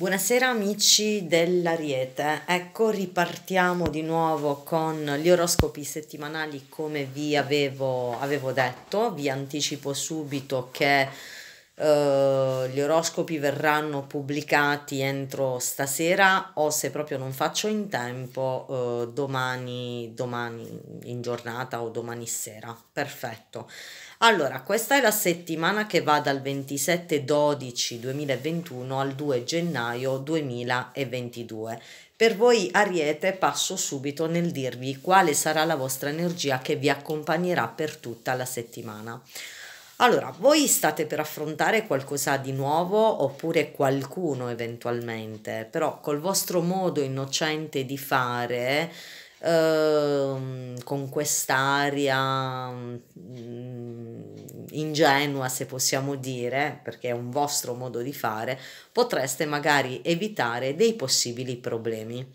Buonasera amici dell'Ariete, ecco ripartiamo di nuovo con gli oroscopi settimanali come vi avevo, avevo detto, vi anticipo subito che Uh, gli oroscopi verranno pubblicati entro stasera o se proprio non faccio in tempo uh, domani, domani in giornata o domani sera. Perfetto. Allora, questa è la settimana che va dal 27 12 2021 al 2 gennaio 2022. Per voi Ariete passo subito nel dirvi quale sarà la vostra energia che vi accompagnerà per tutta la settimana. Allora, voi state per affrontare qualcosa di nuovo oppure qualcuno eventualmente, però col vostro modo innocente di fare Ehm, con quest'aria mm, ingenua, se possiamo dire, perché è un vostro modo di fare, potreste magari evitare dei possibili problemi.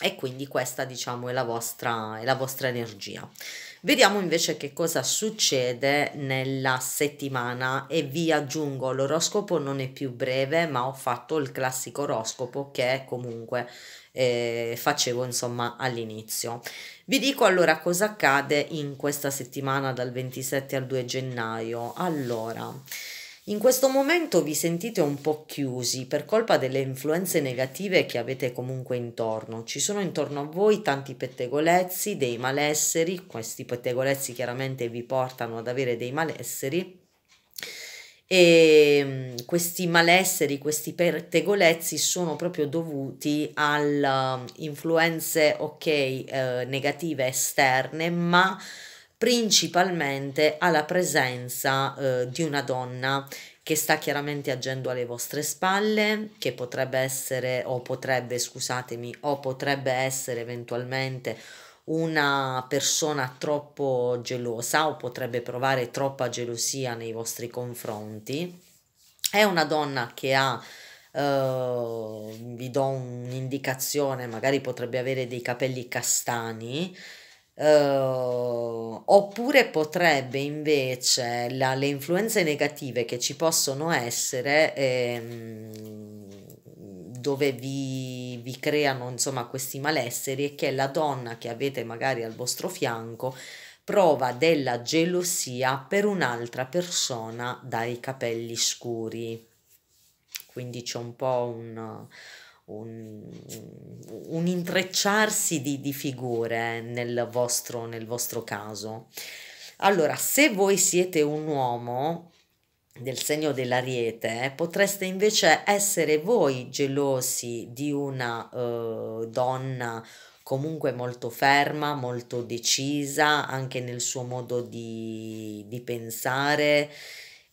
E quindi questa, diciamo, è la vostra, è la vostra energia. Vediamo invece che cosa succede nella settimana e vi aggiungo l'oroscopo non è più breve ma ho fatto il classico oroscopo che comunque eh, facevo insomma all'inizio. Vi dico allora cosa accade in questa settimana dal 27 al 2 gennaio. Allora, in questo momento vi sentite un po' chiusi per colpa delle influenze negative che avete comunque intorno. Ci sono intorno a voi tanti pettegolezzi, dei malesseri, questi pettegolezzi chiaramente vi portano ad avere dei malesseri e ehm, questi malesseri, questi pettegolezzi sono proprio dovuti alle influenze ok eh, negative esterne, ma principalmente alla presenza eh, di una donna che sta chiaramente agendo alle vostre spalle, che potrebbe essere o potrebbe, scusatemi, o potrebbe essere eventualmente una persona troppo gelosa o potrebbe provare troppa gelosia nei vostri confronti. È una donna che ha Uh, vi do un'indicazione, magari potrebbe avere dei capelli castani, Uh, oppure potrebbe invece la, le influenze negative che ci possono essere ehm, dove vi, vi, creano insomma questi malesseri è che la donna che avete magari al vostro fianco prova della gelosia per un'altra persona dai capelli scuri quindi c'è un po' un un, un intrecciarsi di, di figure nel vostro, nel vostro caso. Allora, se voi siete un uomo del segno dell'ariete, potreste invece essere voi gelosi di una eh, donna comunque molto ferma, molto decisa anche nel suo modo di, di pensare,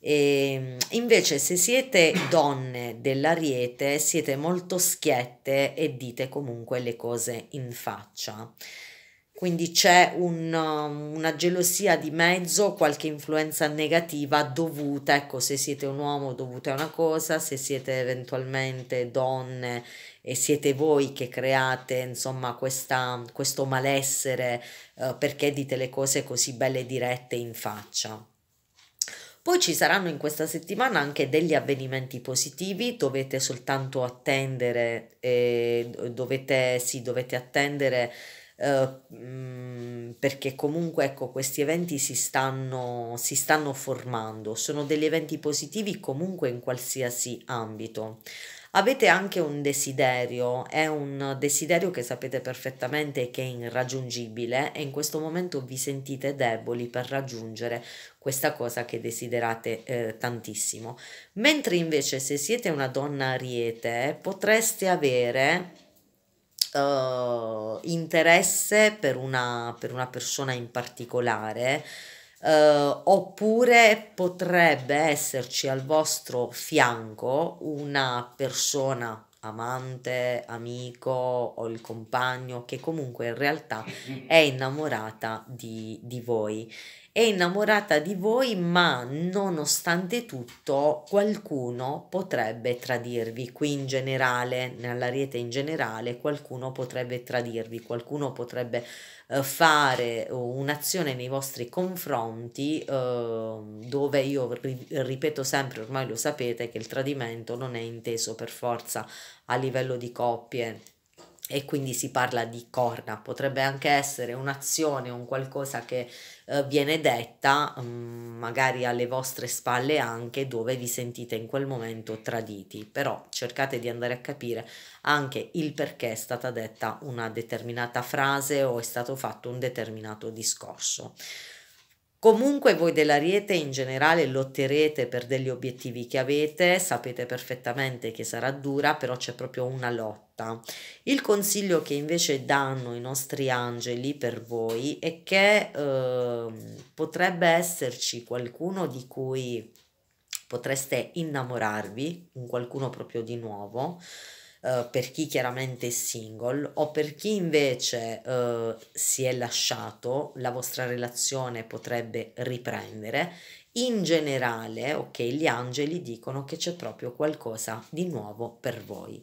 e ehm, invece se siete donne dell'ariete siete molto schiette e dite comunque le cose in faccia. Quindi c'è un, una gelosia di mezzo, qualche influenza negativa dovuta, ecco, se siete un uomo dovuta a una cosa, se siete eventualmente donne e siete voi che create, insomma, questa, questo malessere eh, perché dite le cose così belle dirette in faccia. Poi ci saranno in questa settimana anche degli avvenimenti positivi, dovete soltanto attendere, eh, dovete, sì, dovete attendere Uh, perché comunque ecco, questi eventi si stanno, si stanno formando, sono degli eventi positivi comunque in qualsiasi ambito avete anche un desiderio, è un desiderio che sapete perfettamente che è irraggiungibile e in questo momento vi sentite deboli per raggiungere questa cosa che desiderate eh, tantissimo. Mentre invece se siete una donna ariete potreste avere Uh, interesse per una, per una persona in particolare eh, oppure potrebbe esserci al vostro fianco una persona amante, amico o il compagno che comunque in realtà è innamorata di, di voi è innamorata di voi, ma nonostante tutto qualcuno potrebbe tradirvi. Qui in generale, nell'ariete in generale, qualcuno potrebbe tradirvi, qualcuno potrebbe eh, fare un'azione nei vostri confronti eh, dove io ri- ripeto sempre, ormai lo sapete, che il tradimento non è inteso per forza a livello di coppie e quindi si parla di corna, potrebbe anche essere un'azione, un qualcosa che eh, viene detta mm, magari alle vostre spalle anche dove vi sentite in quel momento traditi, però cercate di andare a capire anche il perché è stata detta una determinata frase o è stato fatto un determinato discorso. Comunque voi dell'Ariete in generale lotterete per degli obiettivi che avete, sapete perfettamente che sarà dura, però c'è proprio una lotta. Il consiglio che invece danno i nostri angeli per voi è che eh, potrebbe esserci qualcuno di cui potreste innamorarvi, un qualcuno proprio di nuovo, eh, per chi chiaramente è single o per chi invece uh, si è lasciato, la vostra relazione potrebbe riprendere. In generale, ok, gli angeli dicono che c'è proprio qualcosa di nuovo per voi.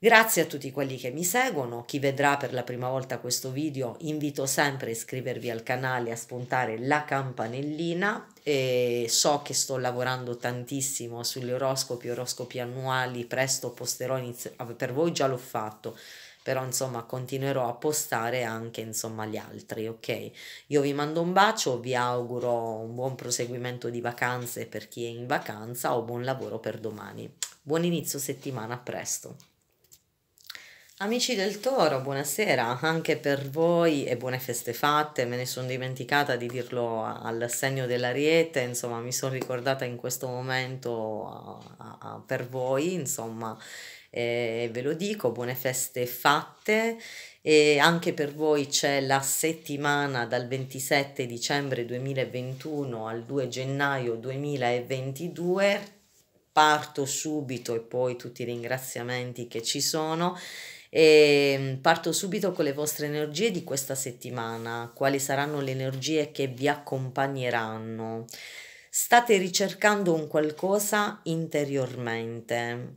Grazie a tutti quelli che mi seguono, chi vedrà per la prima volta questo video invito sempre a iscrivervi al canale, a spuntare la campanellina e so che sto lavorando tantissimo sugli oroscopi, oroscopi annuali, presto posterò, inizio... per voi già l'ho fatto, però insomma continuerò a postare anche insomma gli altri ok io vi mando un bacio vi auguro un buon proseguimento di vacanze per chi è in vacanza o buon lavoro per domani buon inizio settimana a presto Amici del Toro, buonasera anche per voi e buone feste fatte, me ne sono dimenticata di dirlo al segno dell'ariete, insomma mi sono ricordata in questo momento a, a, per voi, insomma e ve lo dico, buone feste fatte e anche per voi c'è la settimana dal 27 dicembre 2021 al 2 gennaio 2022, parto subito e poi tutti i ringraziamenti che ci sono. E ehm, parto subito con le vostre energie di questa settimana, quali saranno le energie che vi accompagneranno. State ricercando un qualcosa interiormente.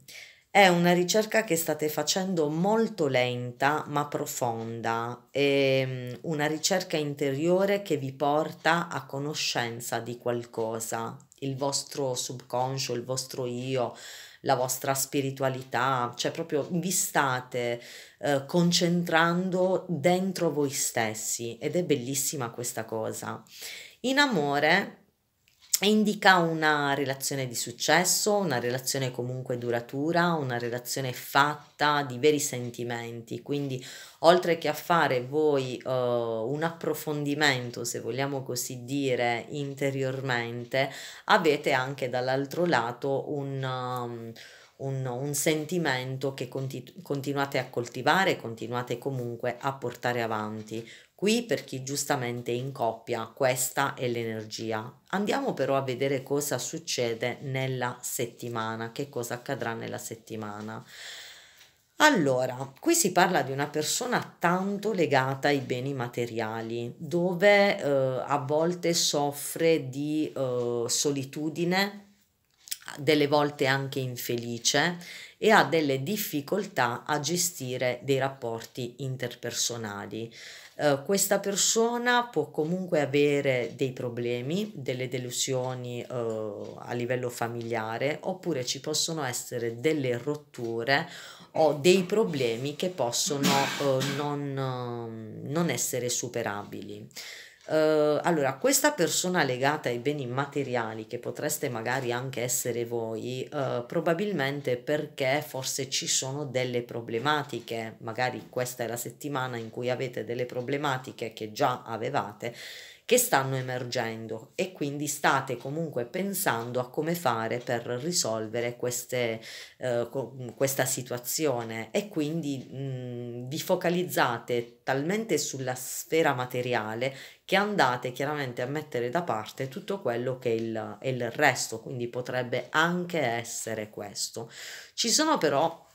È una ricerca che state facendo molto lenta ma profonda, è ehm, una ricerca interiore che vi porta a conoscenza di qualcosa, il vostro subconscio, il vostro io, la vostra spiritualità, cioè proprio vi state eh, concentrando dentro voi stessi ed è bellissima questa cosa. In amore indica una relazione di successo, una relazione comunque duratura, una relazione fatta di veri sentimenti, quindi oltre che a fare voi uh, un approfondimento, se vogliamo così dire, interiormente, avete anche dall'altro lato un... Um, un, un, sentimento che continu- continuate a coltivare, continuate comunque a portare avanti. Qui per chi giustamente è in coppia, questa è l'energia. Andiamo però a vedere cosa succede nella settimana, che cosa accadrà nella settimana. Allora, qui si parla di una persona tanto legata ai beni materiali, dove eh, a volte soffre di eh, solitudine, delle volte anche infelice e ha delle difficoltà a gestire dei rapporti interpersonali. Uh, questa persona può comunque avere dei problemi, delle delusioni uh, a livello familiare, oppure ci possono essere delle rotture o dei problemi che possono uh, non, non essere superabili. Uh, allora, questa persona legata ai beni materiali, che potreste magari anche essere voi, uh, probabilmente perché forse ci sono delle problematiche, magari questa è la settimana in cui avete delle problematiche che già avevate che stanno emergendo e quindi state comunque pensando a come fare per risolvere queste, eh, questa situazione e quindi mh, vi focalizzate talmente sulla sfera materiale che andate chiaramente a mettere da parte tutto quello che è il, è il resto, quindi potrebbe anche essere questo. Ci sono però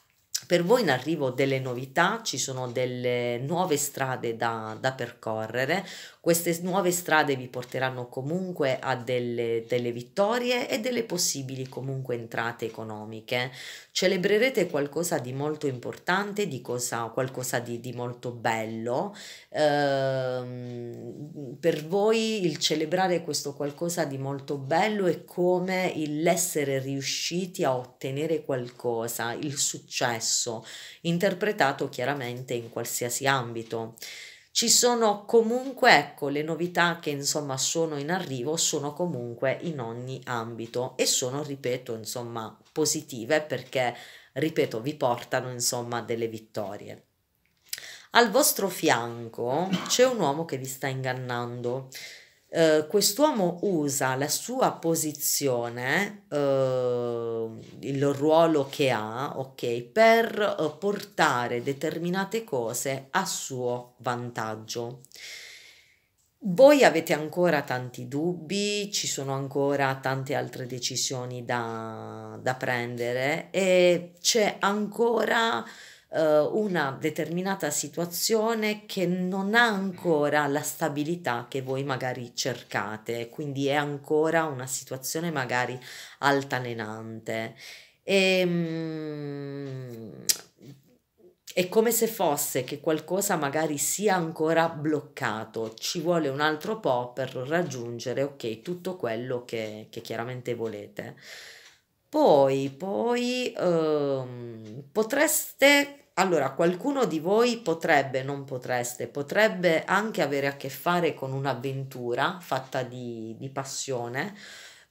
per voi in arrivo delle novità, ci sono delle nuove strade da, da percorrere, queste nuove strade vi porteranno comunque a delle, delle, vittorie e delle possibili comunque entrate economiche. Celebrerete qualcosa di molto importante, di cosa, qualcosa di, di molto bello. Ehm, per voi il celebrare questo qualcosa di molto bello è come l'essere riusciti a ottenere qualcosa, il successo complesso, interpretato chiaramente in qualsiasi ambito. Ci sono comunque, ecco, le novità che insomma sono in arrivo sono comunque in ogni ambito e sono, ripeto, insomma, positive perché, ripeto, vi portano insomma delle vittorie. Al vostro fianco c'è un uomo che vi sta ingannando eh, quest'uomo usa la sua posizione, uh, il ruolo che ha, ok, per uh, portare determinate cose a suo vantaggio. Voi avete ancora tanti dubbi, ci sono ancora tante altre decisioni da, da prendere e c'è ancora eh, una determinata situazione che non ha ancora la stabilità che voi magari cercate, quindi è ancora una situazione magari altalenante. E, ehm, è come se fosse che qualcosa magari sia ancora bloccato, ci vuole un altro po' per raggiungere, ok, tutto quello che, che chiaramente volete. Poi, poi ehm, potreste allora, qualcuno di voi potrebbe, non potreste, potrebbe anche avere a che fare con un'avventura fatta di, di passione,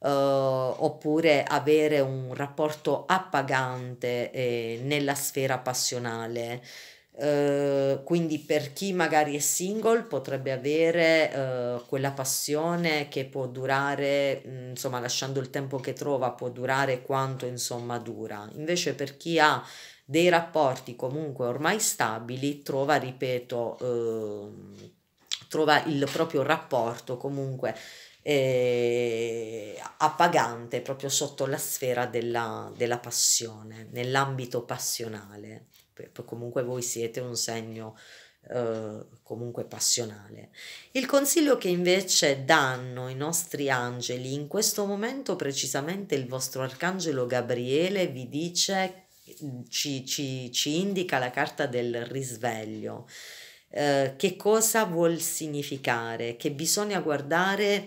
eh, oppure avere un rapporto appagante eh, nella sfera passionale. Eh, quindi per chi magari è single potrebbe avere uh, quella passione che può durare, mh, mm, insomma lasciando il tempo che trova, può durare quanto insomma dura. Invece per chi ha dei rapporti comunque ormai stabili, trova, ripeto, uh, trova il proprio rapporto comunque eh, appagante proprio sotto la sfera della, della passione, nell'ambito passionale. comunque voi siete un segno eh, comunque passionale. Il consiglio che invece danno i nostri angeli, in questo momento precisamente il vostro arcangelo Gabriele vi dice ci, ci, ci, indica la carta del risveglio. Eh, che cosa vuol significare? Che bisogna guardare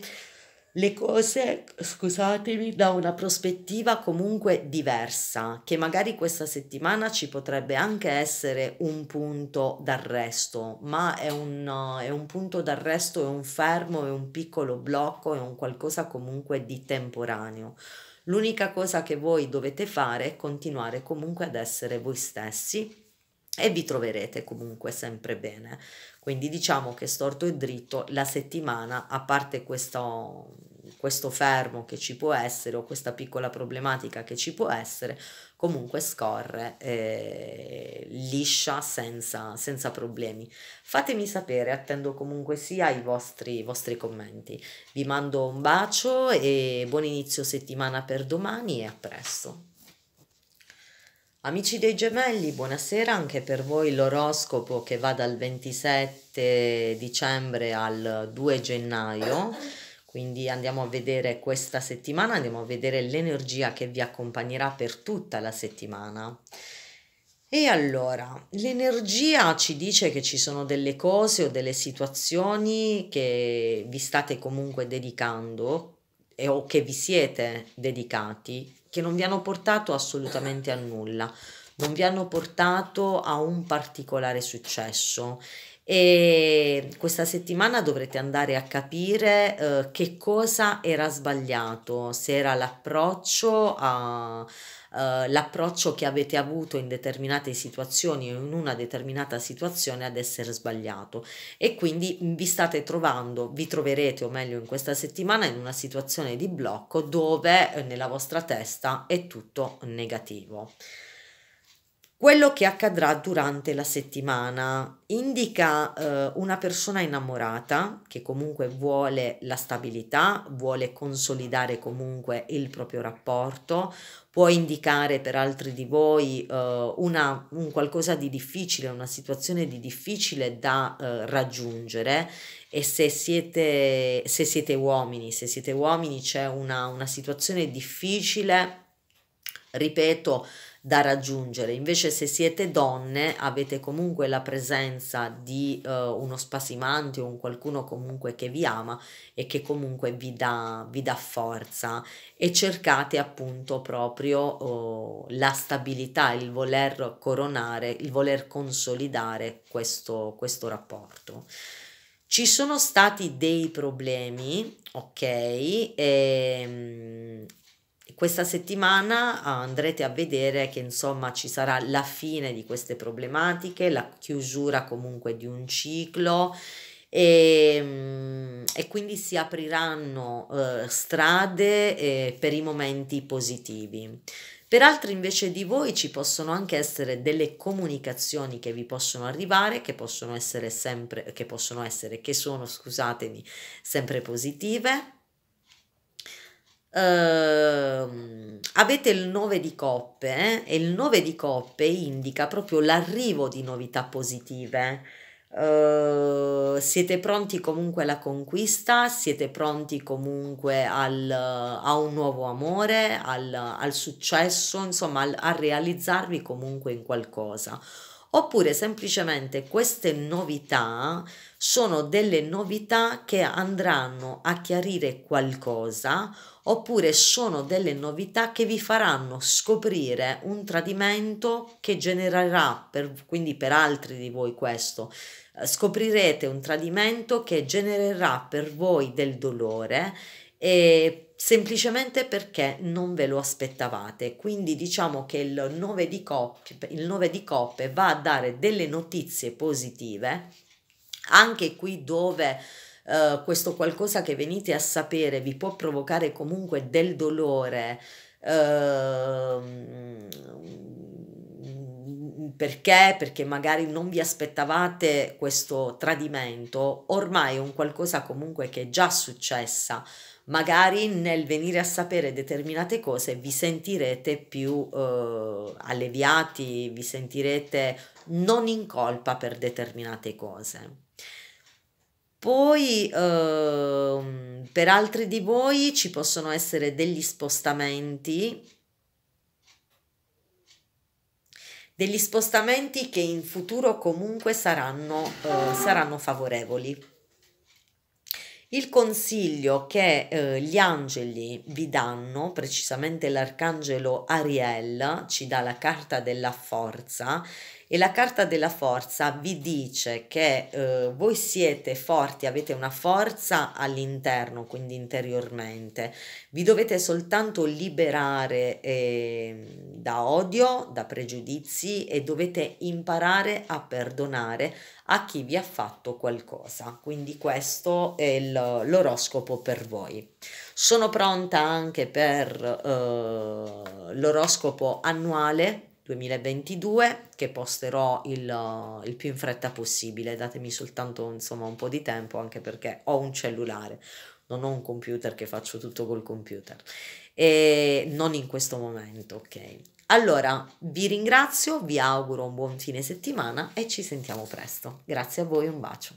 le cose, scusatemi, da una prospettiva comunque diversa, che magari questa settimana ci potrebbe anche essere un punto d'arresto, ma è un, è un punto d'arresto, è un fermo, è un piccolo blocco, è un qualcosa comunque di temporaneo. L'unica cosa che voi dovete fare è continuare comunque ad essere voi stessi e vi troverete comunque sempre bene. Quindi diciamo che storto e dritto la settimana, a parte questo questo fermo che ci può essere o questa piccola problematica che ci può essere comunque scorre eh, liscia senza, senza, problemi. Fatemi sapere, attendo comunque sia i vostri, i vostri commenti. Vi mando un bacio e buon inizio settimana per domani e a presto. Amici dei gemelli, buonasera anche per voi l'oroscopo che va dal 27 dicembre al 2 gennaio. Quindi andiamo a vedere questa settimana, andiamo a vedere l'energia che vi accompagnerà per tutta la settimana. E allora, l'energia ci dice che ci sono delle cose o delle situazioni che vi state comunque dedicando e, o che vi siete dedicati che non vi hanno portato assolutamente a nulla, non vi hanno portato a un particolare successo e questa settimana dovrete andare a capire eh, che cosa era sbagliato, se era l'approccio a, eh, l'approccio che avete avuto in determinate situazioni o in una determinata situazione ad essere sbagliato e quindi vi state trovando, vi troverete o meglio in questa settimana in una situazione di blocco dove eh, nella vostra testa è tutto negativo quello che accadrà durante la settimana. Indica eh, una persona innamorata che comunque vuole la stabilità, vuole consolidare comunque il proprio rapporto, può indicare per altri di voi eh, una, un qualcosa di difficile, una situazione di difficile da eh, raggiungere e se siete, se siete uomini, se siete uomini c'è una, una situazione difficile, ripeto, da raggiungere. Invece se siete donne avete comunque la presenza di eh, uno spasimante o un qualcuno comunque che vi ama e che comunque vi dà, vi dà forza e cercate appunto proprio oh, la stabilità, il voler coronare, il voler consolidare questo, questo rapporto. Ci sono stati dei problemi, ok, e, ehm, questa settimana andrete a vedere che insomma ci sarà la fine di queste problematiche, la chiusura comunque di un ciclo e, ehm, e quindi si apriranno eh, strade eh, per i momenti positivi. Per altri invece di voi ci possono anche essere delle comunicazioni che vi possono arrivare, che possono essere sempre, che possono essere, che sono, scusatemi, sempre positive Uh, avete il 9 di coppe eh? e il 9 di coppe indica proprio l'arrivo di novità positive. Uh, siete pronti comunque alla conquista, siete pronti comunque al, a un nuovo amore, al, al successo, insomma al, a realizzarvi comunque in qualcosa. Oppure semplicemente queste novità sono delle novità che andranno a chiarire qualcosa oppure sono delle novità che vi faranno scoprire un tradimento che genererà, per, quindi per altri di voi questo, eh, scoprirete un tradimento che genererà per voi del dolore e semplicemente perché non ve lo aspettavate. Quindi diciamo che il 9 di coppe, il 9 di coppe va a dare delle notizie positive, anche qui dove eh, questo qualcosa che venite a sapere vi può provocare comunque del dolore, ehm, perché? Perché magari non vi aspettavate questo tradimento, ormai è un qualcosa comunque che è già successa. Magari nel venire a sapere determinate cose vi sentirete più eh, alleviati, vi sentirete non in colpa per determinate cose. Poi ehm, per altri di voi ci possono essere degli spostamenti, degli spostamenti che in futuro comunque saranno, eh, saranno favorevoli. Il consiglio che eh, gli angeli vi danno, precisamente l'arcangelo Ariel, ci dà la carta della forza e la carta della forza vi dice che eh, voi siete forti, avete una forza all'interno, quindi interiormente, vi dovete soltanto liberare eh, da odio, da pregiudizi e dovete imparare a perdonare a chi vi ha fatto qualcosa. Quindi questo è l'oroscopo per voi. Sono pronta anche per eh, l'oroscopo annuale 2022 che posterò il, il, più in fretta possibile. Datemi soltanto insomma un po' di tempo anche perché ho un cellulare, non ho un computer che faccio tutto col computer e non in questo momento, ok? Allora, vi ringrazio, vi auguro un buon fine settimana e ci sentiamo presto. Grazie a voi, un bacio.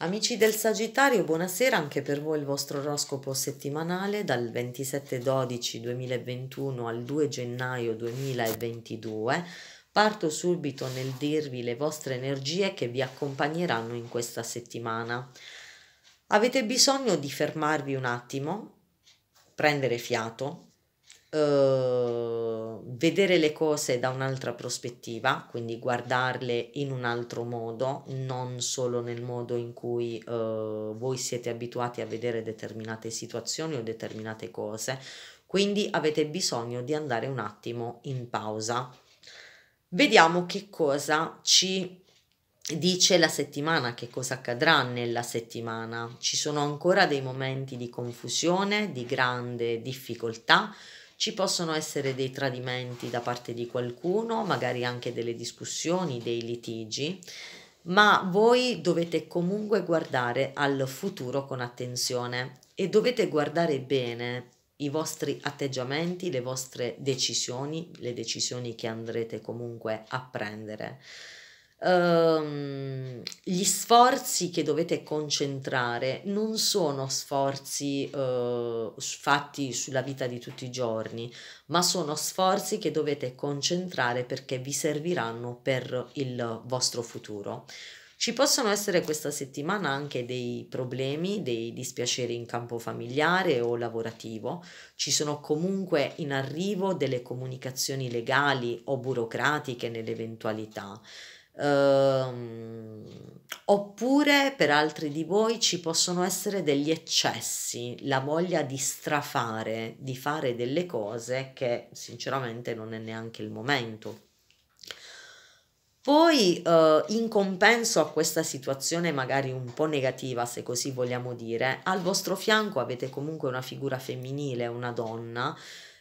Amici del Sagittario, buonasera anche per voi il vostro oroscopo settimanale dal 27-12-2021 al 2 gennaio 2022. Parto subito nel dirvi le vostre energie che vi accompagneranno in questa settimana. Avete bisogno di fermarvi un attimo, prendere fiato, eh, vedere le cose da un'altra prospettiva, quindi guardarle in un altro modo, non solo nel modo in cui eh, voi siete abituati a vedere determinate situazioni o determinate cose. Quindi avete bisogno di andare un attimo in pausa. Vediamo che cosa ci dice la settimana, che cosa accadrà nella settimana. Ci sono ancora dei momenti di confusione, di grande difficoltà, ci possono essere dei tradimenti da parte di qualcuno, magari anche delle discussioni, dei litigi, ma voi dovete comunque guardare al futuro con attenzione e dovete guardare bene i vostri atteggiamenti, le vostre decisioni, le decisioni che andrete comunque a prendere. Uh, gli sforzi che dovete concentrare non sono sforzi uh, fatti sulla vita di tutti i giorni, ma sono sforzi che dovete concentrare perché vi serviranno per il vostro futuro. Ci possono essere questa settimana anche dei problemi, dei dispiaceri in campo familiare o lavorativo, ci sono comunque in arrivo delle comunicazioni legali o burocratiche nell'eventualità. Ehm, oppure per altri di voi ci possono essere degli eccessi, la voglia di strafare, di fare delle cose che sinceramente non è neanche il momento. Poi eh, in compenso a questa situazione magari un po' negativa, se così vogliamo dire, al vostro fianco avete comunque una figura femminile, una donna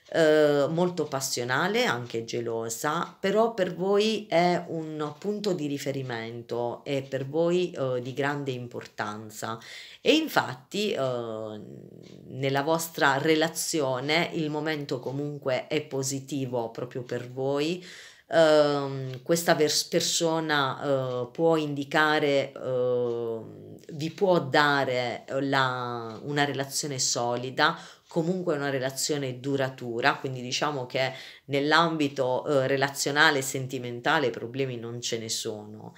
eh, molto passionale, anche gelosa, però per voi è un punto di riferimento e per voi eh, di grande importanza. E infatti eh, nella vostra relazione il momento comunque è positivo proprio per voi. Uh, questa vers- persona uh, può indicare, uh, vi può dare la, una relazione solida, comunque una relazione duratura, quindi diciamo che nell'ambito eh, relazionale e sentimentale problemi non ce ne sono.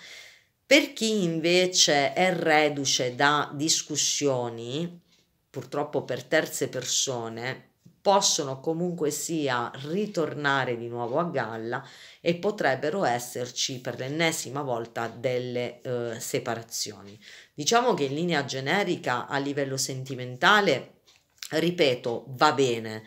Per chi invece è reduce da discussioni, purtroppo per terze persone, possono comunque sia ritornare di nuovo a galla e potrebbero esserci per l'ennesima volta delle eh, separazioni. Diciamo che in linea generica a livello sentimentale ripeto, va bene.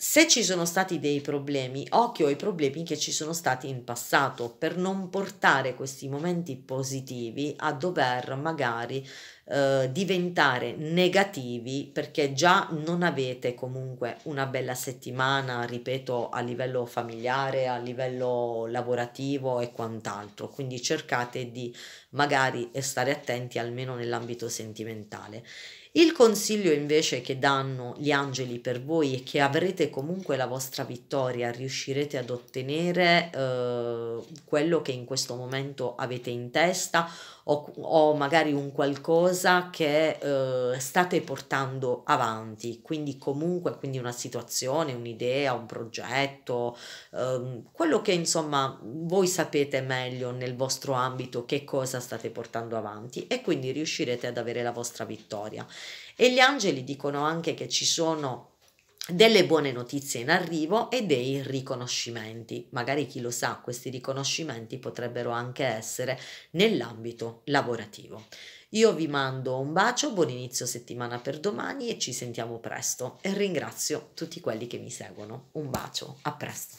Se ci sono stati dei problemi, occhio ai problemi che ci sono stati in passato per non portare questi momenti positivi a dover magari eh, diventare negativi perché già non avete comunque una bella settimana, ripeto, a livello familiare, a livello lavorativo e quant'altro. Quindi cercate di magari stare attenti almeno nell'ambito sentimentale il consiglio invece che danno gli angeli per voi è che avrete comunque la vostra vittoria, riuscirete ad ottenere eh, quello che in questo momento avete in testa o, o magari un qualcosa che eh, state portando avanti, quindi comunque quindi una situazione, un'idea, un progetto, ehm, quello che insomma voi sapete meglio nel vostro ambito che cosa state portando avanti e quindi riuscirete ad avere la vostra vittoria. E gli angeli dicono anche che ci sono delle buone notizie in arrivo e dei riconoscimenti. Magari chi lo sa, questi riconoscimenti potrebbero anche essere nell'ambito lavorativo. Io vi mando un bacio, buon inizio settimana per domani e ci sentiamo presto e ringrazio tutti quelli che mi seguono. Un bacio, a presto.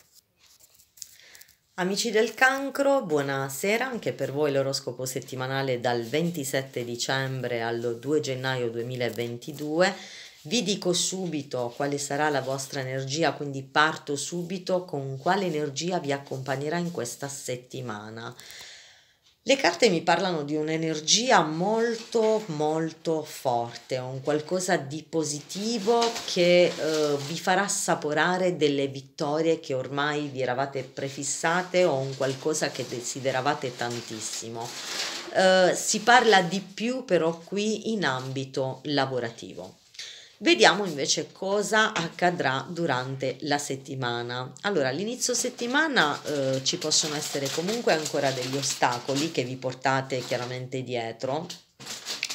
Amici del cancro, buonasera anche per voi l'oroscopo settimanale dal 27 dicembre al 2 gennaio 2022 vi dico subito quale sarà la vostra energia, quindi parto subito con quale energia vi accompagnerà in questa settimana. Le carte mi parlano di un'energia molto molto forte, un qualcosa di positivo che eh, vi farà assaporare delle vittorie che ormai vi eravate prefissate o un qualcosa che desideravate tantissimo. Eh, si parla di più però qui in ambito lavorativo. Vediamo invece cosa accadrà durante la settimana. Allora, all'inizio settimana eh, ci possono essere comunque ancora degli ostacoli che vi portate chiaramente dietro.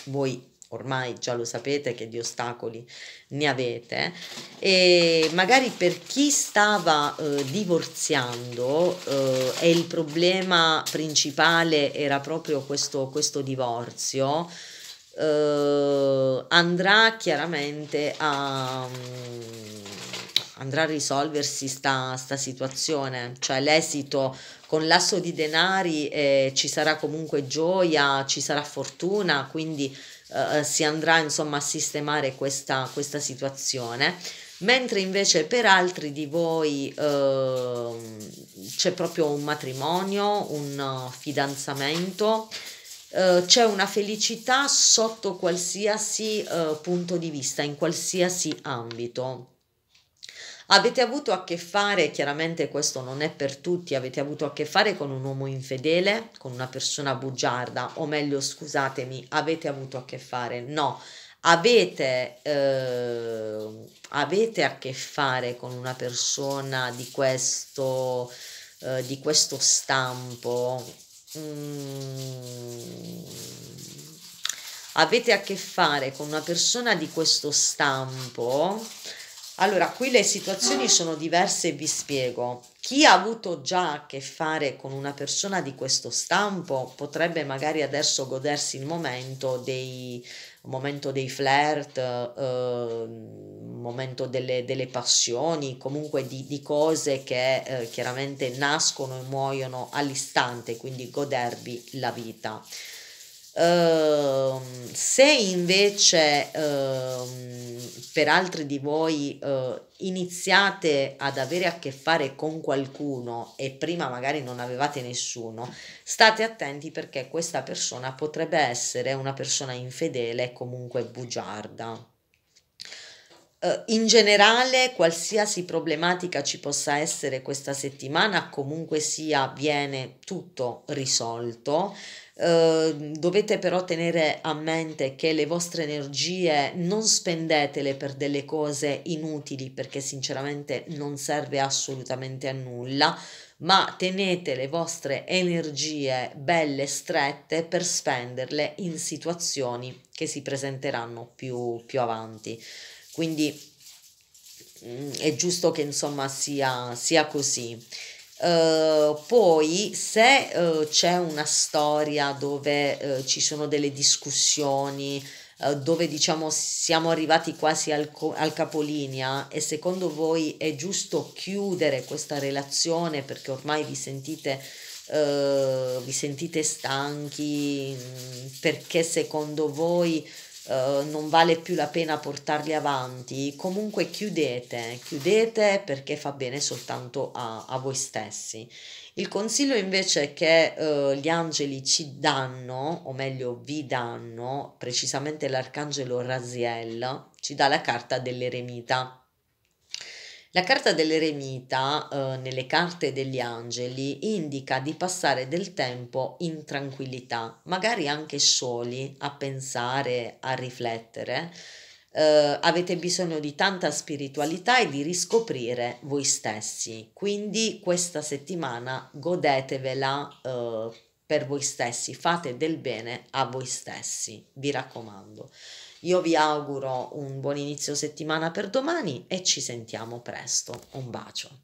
Voi ormai già lo sapete che di ostacoli ne avete e magari per chi stava eh, divorziando eh, e il problema principale era proprio questo, questo divorzio eh, andrà chiaramente a, mm, andrà a risolversi sta, sta situazione, cioè l'esito con l'asso di denari eh, ci sarà comunque gioia, ci sarà fortuna, quindi eh, si andrà insomma a sistemare questa, questa situazione mentre invece per altri di voi eh, c'è proprio un matrimonio, un eh, fidanzamento, eh, c'è una felicità sotto qualsiasi eh, punto di vista, in qualsiasi ambito. Avete avuto a che fare, chiaramente questo non è per tutti, avete avuto a che fare con un uomo infedele, con una persona bugiarda, o meglio scusatemi, avete avuto a che fare, no, avete, eh, avete a che fare con una persona di questo, eh, di questo stampo, mm, avete a che fare con una persona di questo stampo, allora qui le situazioni sono diverse e vi spiego. Chi ha avuto già a che fare con una persona di questo stampo potrebbe magari adesso godersi il momento dei, momento dei flirt, eh, momento delle, delle, passioni, comunque di, di cose che eh, chiaramente nascono e muoiono all'istante, quindi godervi la vita. Ehm, se invece uh, per altri di voi uh, iniziate ad avere a che fare con qualcuno e prima magari non avevate nessuno, state attenti perché questa persona potrebbe essere una persona infedele e comunque bugiarda. Eh, in generale, qualsiasi problematica ci possa essere questa settimana, comunque sia, viene tutto risolto. Eh, dovete però tenere a mente che le vostre energie non spendetele per delle cose inutili perché sinceramente non serve assolutamente a nulla ma tenete le vostre energie belle strette per spenderle in situazioni che si presenteranno più, più avanti quindi mm, è giusto che insomma sia, sia così. Uh, poi se uh, c'è una storia dove uh, ci sono delle discussioni, dove diciamo siamo arrivati quasi al, co- al capolinea e secondo voi è giusto chiudere questa relazione perché ormai vi sentite Uh, vi sentite stanchi, mm, perché secondo voi eh, non vale più la pena portarli avanti, comunque chiudete, chiudete perché fa bene soltanto a, a voi stessi. Il consiglio invece che eh, gli angeli ci danno, o meglio vi danno, precisamente l'arcangelo Raziel, ci dà la carta dell'eremita. La carta dell'eremita, eh, nelle carte degli angeli, indica di passare del tempo in tranquillità, magari anche soli, a pensare, a riflettere. Eh, avete bisogno di tanta spiritualità e di riscoprire voi stessi. Quindi questa settimana godetevela eh, per voi stessi, fate del bene a voi stessi, vi raccomando. Io vi auguro un buon inizio settimana per domani e ci sentiamo presto. Un bacio.